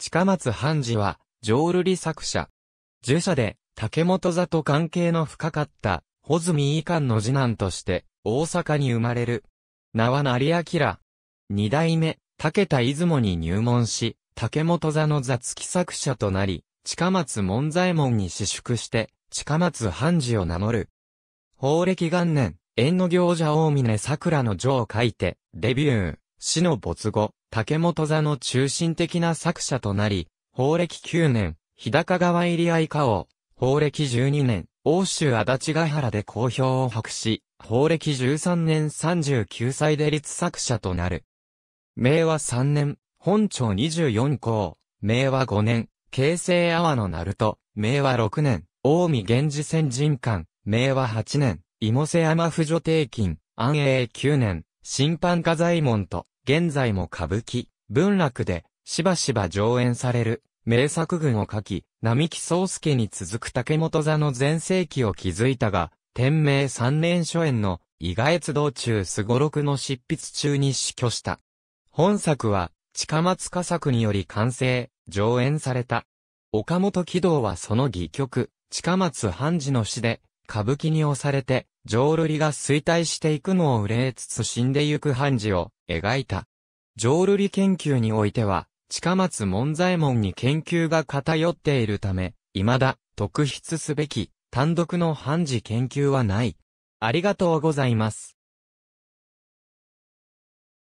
近松半次は、浄瑠璃作者。儒者で、竹本座と関係の深かった、穂積遺憾の次男として、大阪に生まれる。名は成明。二代目、竹田出雲に入門し、竹本座の座付き作者となり、近松門左衛門に私縮して、近松半次を名乗る。法暦元年、縁の行者大峰桜の女を書いて、デビュー。死の没後、竹本座の中心的な作者となり、法暦9年、日高川入り愛花を、法暦12年、欧州足立ヶ原で公表を博し、法暦13年39歳で立作者となる。明和3年、本朝24校、明和5年、京成阿波の鳴門、明和6年、近江源氏先人館、明和8年、芋瀬山婦女帝金、安永9年、審判家左衛門と、現在も歌舞伎、文楽で、しばしば上演される、名作群を書き、並木宗介に続く竹本座の全盛期を築いたが、天明三年初演の、伊賀越道中すごろくの執筆中に死去した。本作は、近松佳作により完成、上演された。岡本喜道はその戯曲、近松判事の詩で、歌舞伎に押されて、浄瑠璃が衰退していくのを憂えつつ死んでゆく判事を描いた。浄瑠璃研究においては、近松門左衛門に研究が偏っているため、未だ特筆すべき単独の判事研究はない。ありがとうございます。